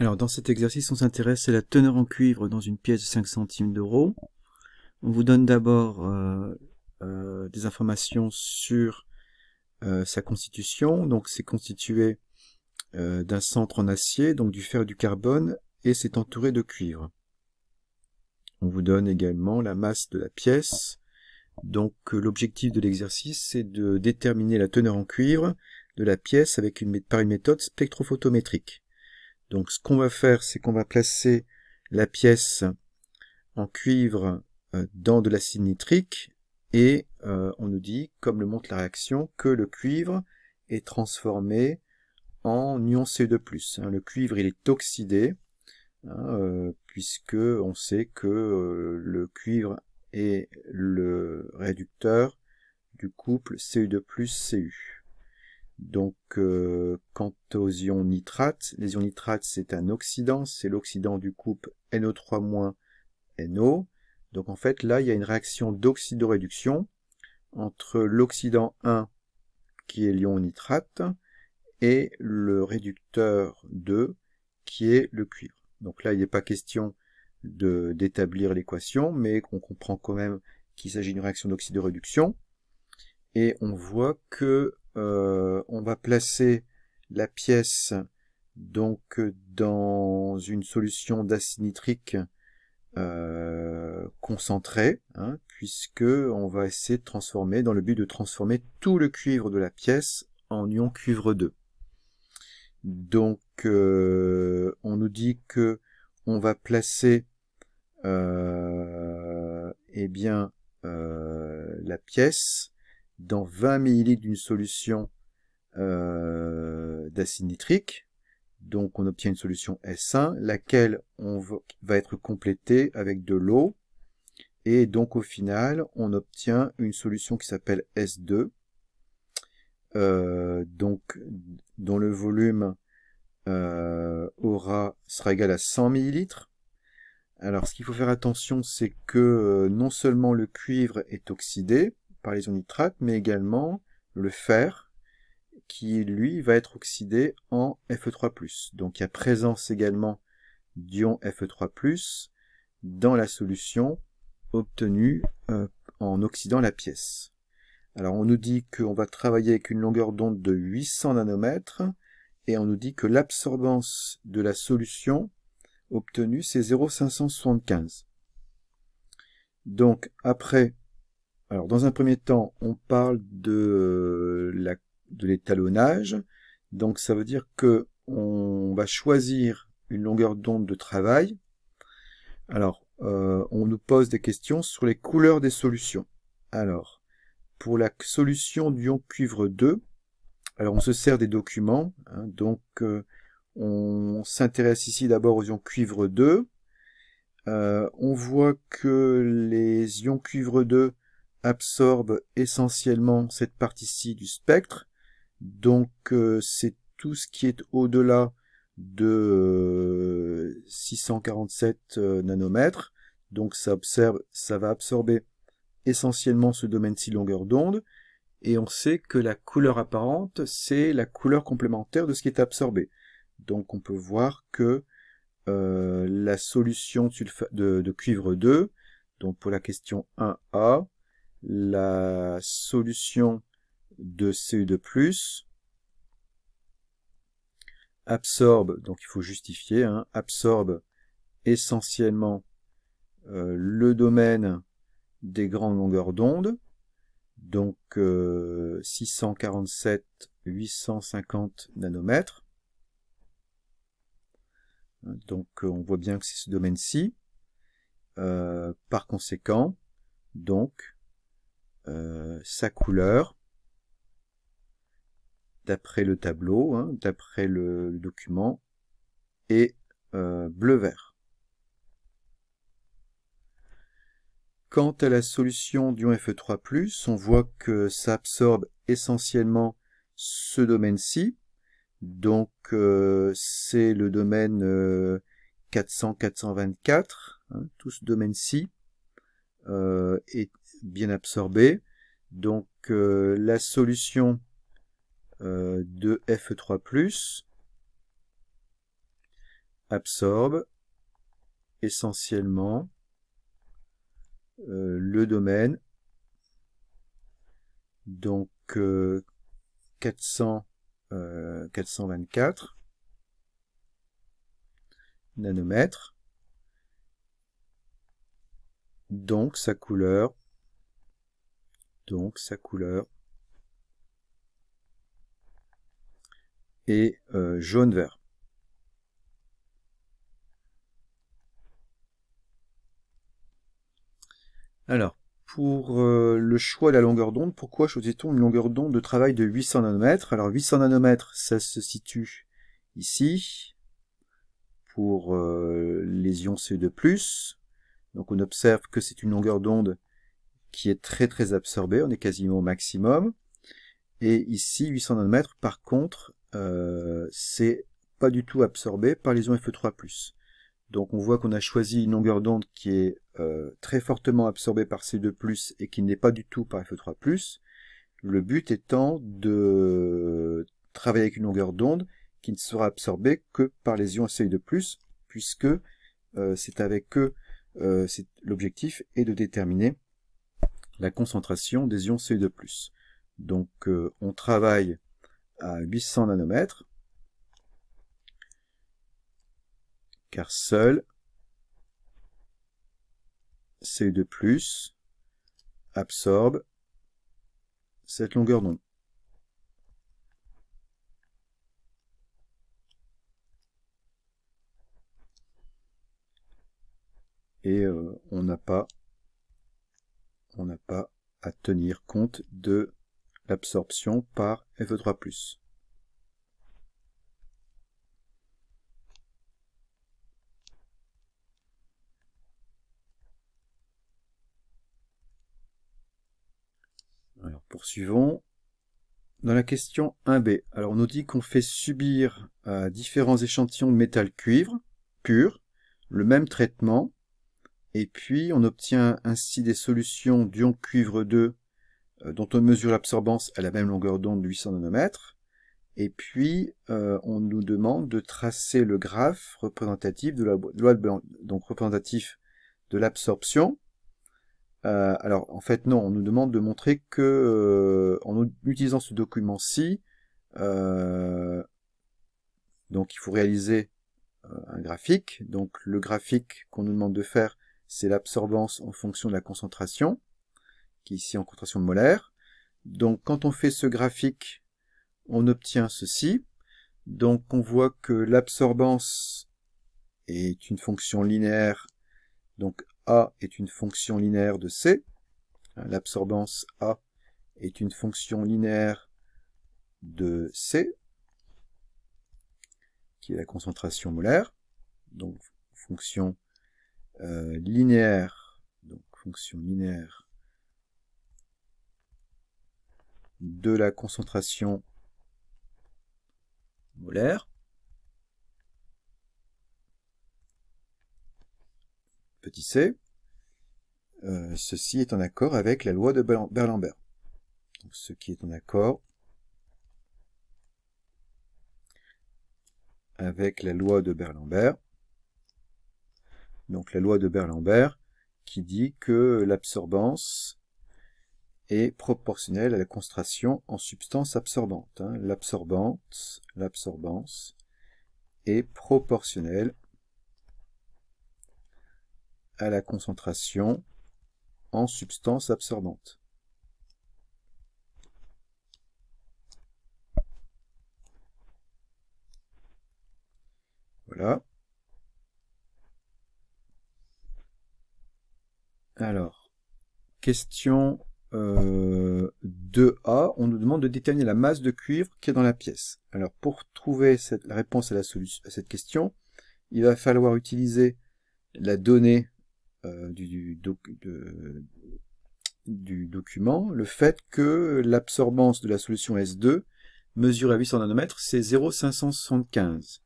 Alors dans cet exercice, on s'intéresse à la teneur en cuivre dans une pièce de 5 centimes d'euros. On vous donne d'abord euh, euh, des informations sur euh, sa constitution. Donc c'est constitué d'un centre en acier, donc du fer et du carbone, et c'est entouré de cuivre. On vous donne également la masse de la pièce. Donc l'objectif de l'exercice, c'est de déterminer la teneur en cuivre de la pièce avec une, par une méthode spectrophotométrique. Donc ce qu'on va faire, c'est qu'on va placer la pièce en cuivre euh, dans de l'acide nitrique et euh, on nous dit, comme le montre la réaction, que le cuivre est transformé en ion cu 2 hein, le cuivre, il est oxydé, hein, euh, puisque on sait que le cuivre est le réducteur du couple CU2 CU. Donc, euh, quant aux ions nitrates, les ions nitrates, c'est un oxydant, c'est l'oxydant du couple NO3- NO. Donc en fait, là, il y a une réaction d'oxydoréduction entre l'oxydant 1, qui est l'ion nitrate, et le réducteur 2, qui est le cuivre. Donc là, il n'est pas question d'établir l'équation, mais on comprend quand même qu'il s'agit d'une réaction d'oxydoréduction. Et on voit que euh, on va placer la pièce donc dans une solution d'acide nitrique euh, concentrée, hein, puisque on va essayer de transformer, dans le but de transformer tout le cuivre de la pièce en ion cuivre 2. Donc euh, on nous dit que on va placer euh, eh bien la pièce dans 20 ml d'une solution euh, d'acide nitrique. Donc on obtient une solution S1, laquelle on va être complétée avec de l'eau. Et donc au final, on obtient une solution qui s'appelle S2, euh, donc dont le volume euh, aura, sera égal à 100 ml. Alors ce qu'il faut faire attention, c'est que euh, non seulement le cuivre est oxydé, par les nitrates, mais également le fer, qui lui va être oxydé en Fe3+. Donc il y a présence également d'ions e Fe3+, dans la solution obtenue euh, en oxydant la pièce. Alors on nous dit qu'on va travailler avec une longueur d'onde de 800 nanomètres, et on nous dit que l'absorbance de la solution obtenue, c'est 0,575. Donc après alors, dans un premier temps, on parle de euh, la, de l'étalonnage. Donc, ça veut dire que on va choisir une longueur d'onde de travail. Alors, euh, on nous pose des questions sur les couleurs des solutions. Alors, pour la solution d'ion cuivre 2, alors on se sert des documents, hein, donc euh, on s'intéresse ici d'abord aux ions cuivre 2. on voit que les ions cuivre 2 absorbe essentiellement cette partie-ci du spectre. Donc euh, c'est tout ce qui est au-delà de 647 euh, euh, nanomètres. Donc ça, observe, ça va absorber essentiellement ce domaine-ci longueur d'onde. Et on sait que la couleur apparente, c'est la couleur complémentaire de ce qui est absorbé. Donc on peut voir que la solution de, de, cuivre 2, donc pour la question 1A, la solution de CU2+, absorbe, donc il faut justifier, hein, absorbe essentiellement euh, le domaine des grandes longueurs d'onde, donc 647-850 euh, nanomètres. Hein, donc euh, on voit bien que c'est ce domaine-ci. par conséquent, donc euh, sa couleur, d'après le tableau, hein, d'après le, document, et euh, bleu-vert. Quant à la solution d'ion FE3+, on voit que ça absorbe essentiellement ce domaine-ci. Donc euh, c'est le domaine 400-424, hein, tout ce domaine-ci est bien absorbé. Donc euh, la solution euh, de f 3 absorbe essentiellement euh, le domaine. Donc 400, euh, 424 nanomètres. Donc sa couleur donc sa couleur est euh, jaune-vert. Alors, pour euh, le choix de la longueur d'onde, pourquoi choisit-on une longueur d'onde de travail de 800 nanomètres Alors 800 nanomètres, ça se situe ici, pour euh, les ions c 2 Donc on observe que c'est une longueur d'onde qui est très très absorbé, on est quasiment au maximum. Et ici, 800 nanomètres, par contre, euh, c'est pas du tout absorbé par les ions FE3+. Donc on voit qu'on a choisi une longueur d'onde qui est euh, très fortement absorbée par C2+, et qui n'est pas du tout par FE3+. Le but étant de travailler avec une longueur d'onde qui ne sera absorbée que par les ions CI2+, puisque euh, c'est avec eux, euh, l'objectif est de déterminer la concentration des ions CO2+. Donc euh, on travaille à 800 nanomètres, car seul CO2+, absorbe cette longueur d'onde. Et euh, on n'a pas on n'a pas à tenir compte de l'absorption par FE3+. Alors poursuivons. Dans la question 1b, alors on nous dit qu'on fait subir à différents échantillons de métal cuivre pur le même traitement et puis, on obtient ainsi des solutions d'ion cuivre 2 euh, dont on mesure l'absorbance à la même longueur d'onde de 800 nanomètres. Et puis, euh, on nous demande de tracer le graphe représentatif de la loi de donc représentatif de l'absorption. Euh, alors, en fait, non, on nous demande de montrer que, en utilisant ce document-ci, donc il faut réaliser un graphique. Donc, le graphique qu'on nous demande de faire, c'est l'absorbance en fonction de la concentration, qui est ici en concentration molaire. Donc quand on fait ce graphique, on obtient ceci. Donc on voit que l'absorbance est une fonction linéaire, donc A est une fonction linéaire de C. L'absorbance A est une fonction linéaire de C, qui est la concentration molaire, donc fonction euh, linéaire, donc fonction linéaire de la concentration molaire. Petit c. Euh, ceci est en accord avec la loi de Berlambert. ce qui est en accord avec la loi de Berlambert donc la loi de Berlambert, qui dit que l'absorbance est proportionnelle à la concentration en substance absorbante. Hein. l'absorbance est proportionnelle à la concentration en substance absorbante. Voilà. Alors, question 2A, euh, on nous demande de déterminer la masse de cuivre qui est dans la pièce. Alors, pour trouver cette la réponse à, la à cette question, il va falloir utiliser la donnée euh, du, du, du, document, le fait que l'absorbance de la solution S2 mesurée à 800 nanomètres, c'est 0,575.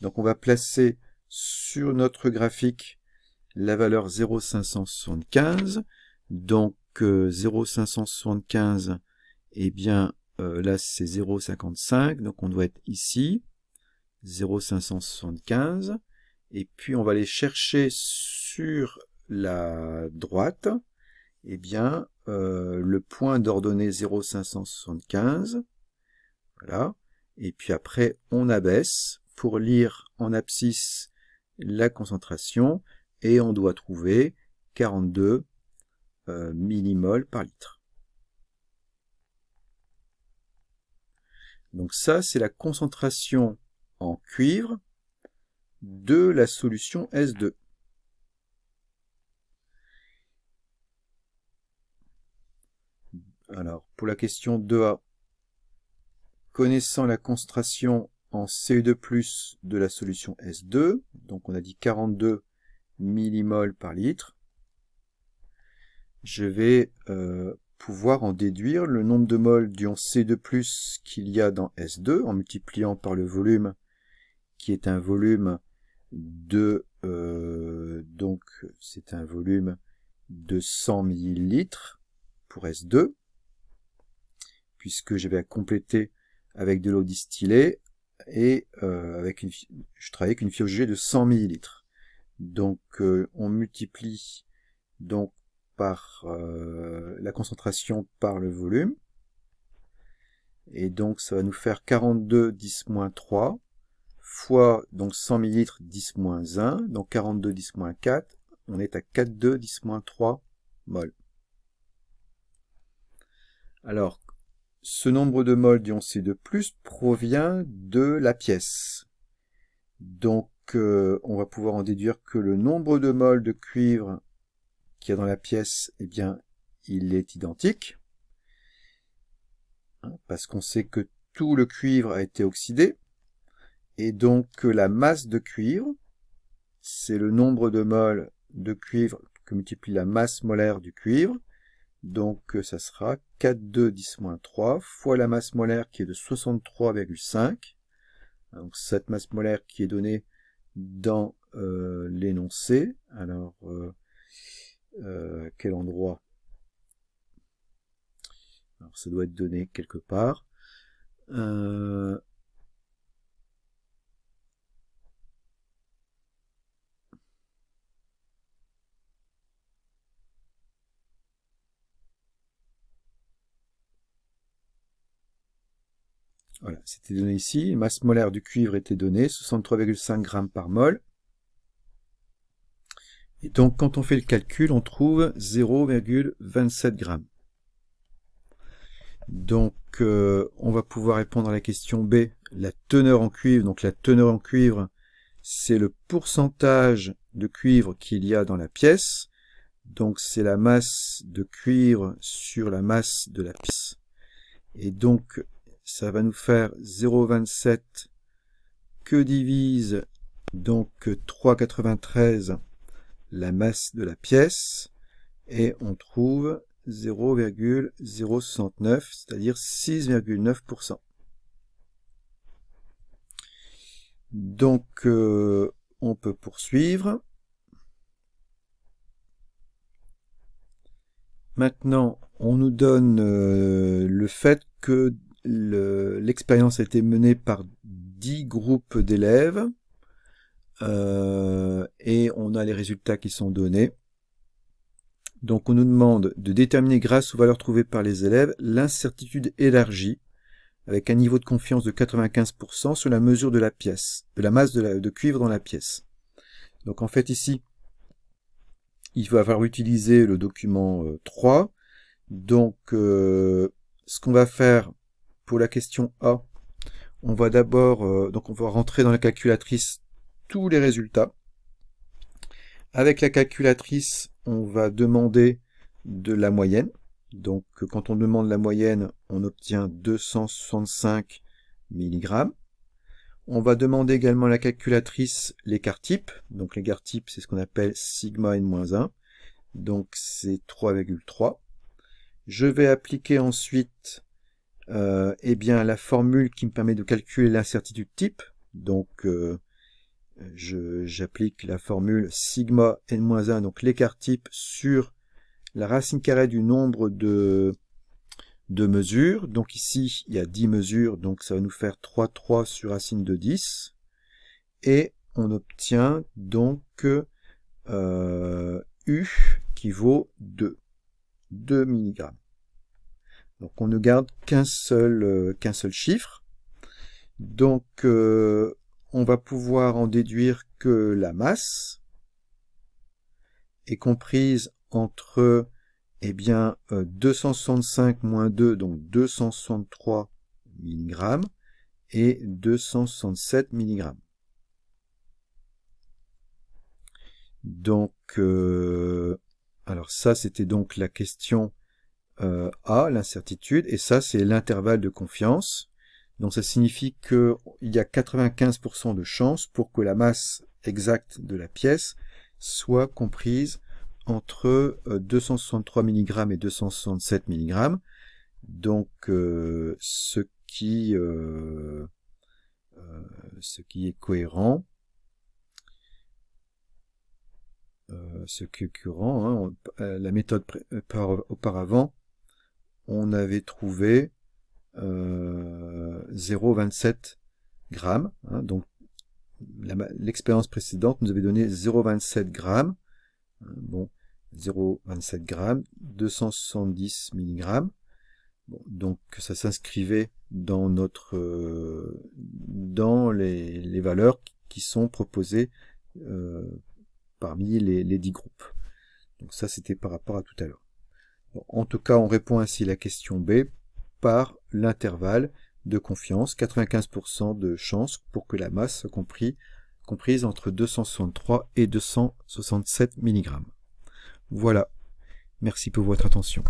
Donc on va placer sur notre graphique la valeur 0,575. Donc 0,575, euh, et eh bien euh, là c'est 0,55, donc on doit être ici, 0,575. Et puis on va aller chercher sur la droite, eh bien euh, le point d'ordonnée 0,575. Voilà. Et puis après on abaisse pour lire en abscisse la concentration et on doit trouver 42 euh, millimoles par litre. Donc ça, c'est la concentration en cuivre de la solution S2. Alors, pour la question 2A, connaissant la concentration en CU2+, de la solution S2, donc on a dit 42 millimoles par litre, je vais euh, pouvoir en déduire le nombre de moles d'ion C2+, qu'il y a dans S2, en multipliant par le volume, qui est un volume de... Euh, donc, c'est un volume de 100 millilitres pour S2, puisque j'avais à compléter avec de l'eau distillée, et euh, avec une, je travaillais avec une fioche de 100 millilitres. Donc euh, on multiplie donc par euh, la concentration par le volume. Et donc ça va nous faire 42 10 moins 3 fois donc 100 millilitres 10 moins 1, donc 42 10 moins 4, on est à 4 2 10 moins 3 mol. Alors, ce nombre de mol d'ion c plus provient de la pièce. Donc, on va pouvoir en déduire que le nombre de moles de cuivre qu'il y a dans la pièce, eh bien, il est identique, hein, parce qu'on sait que tout le cuivre a été oxydé, et donc que la masse de cuivre, c'est le nombre de moles de cuivre que multiplie la masse molaire du cuivre, donc euh, ça sera 2 10 3 fois la masse molaire qui est de 63,5, donc cette masse molaire qui est donnée dans euh, l'énoncé. Alors, euh, euh, quel endroit Alors, ça doit être donné quelque part. Voilà, c'était donné ici. Masse molaire du cuivre était donnée, 63,5 grammes par mol. Et donc, quand on fait le calcul, on trouve 0,27 grammes. Donc, euh, on va pouvoir répondre à la question B, la teneur en cuivre. Donc, la teneur en cuivre, c'est le pourcentage de cuivre qu'il y a dans la pièce. Donc, c'est la masse de cuivre sur la masse de la pièce. Et donc, ça va nous faire 0,27 que divise donc 3,93 la masse de la pièce et on trouve 0,069, c'est-à-dire 6,9%. Donc euh, on peut poursuivre. Maintenant, on nous donne euh, le fait que l'expérience a été menée par dix groupes d'élèves euh, et on a les résultats qui sont donnés. Donc on nous demande de déterminer grâce aux valeurs trouvées par les élèves l'incertitude élargie avec un niveau de confiance de 95% sur la mesure de la pièce, de la masse de, de cuivre dans la pièce. Donc en fait ici, il va falloir utiliser le document 3. Euh, Donc euh, ce qu'on va faire, pour la question A, on va d'abord, euh, donc on va rentrer dans la calculatrice tous les résultats. Avec la calculatrice, on va demander de la moyenne. Donc euh, quand on demande la moyenne, on obtient 265 mg. On va demander également à la calculatrice l'écart type. Donc l'écart type, c'est ce qu'on appelle sigma n-1. Donc c'est 3,3. Je vais appliquer ensuite et euh, eh bien la formule qui me permet de calculer l'incertitude type, donc euh, j'applique la formule sigma n-1, donc l'écart type sur la racine carrée du nombre de, de mesures. Donc ici, il y a 10 mesures, donc ça va nous faire 3, 3 sur racine de 10. Et on obtient donc euh, U qui vaut 2, 2 mg. Donc on ne garde qu'un seul, euh, qu'un seul chiffre. Donc euh, on va pouvoir en déduire que la masse est comprise entre eh bien, 265 euh, moins 2, donc 263 mg et 267 mg. Donc, alors ça, c'était donc la question euh, a, l'incertitude, et ça c'est l'intervalle de confiance. Donc ça signifie qu'il y a 95% de chance pour que la masse exacte de la pièce soit comprise entre 263 euh, mg et 267 mg. Donc euh, ce qui ce qui est cohérent, ce qui est cohérent, hein, la méthode auparavant on avait trouvé 0,27 euh, g, hein, donc l'expérience précédente nous avait donné 0,27 g, hein, Bon, 0,27 grammes, 270 mg. donc ça s'inscrivait dans notre euh, dans les, valeurs qui sont proposées euh, parmi les, les 10 groupes. Donc ça c'était par rapport à tout à l'heure. En tout cas, on répond ainsi à la question B par l'intervalle de confiance, 95% de chance pour que la masse soit comprise entre 263 et 267 mg. Voilà. Merci pour votre attention.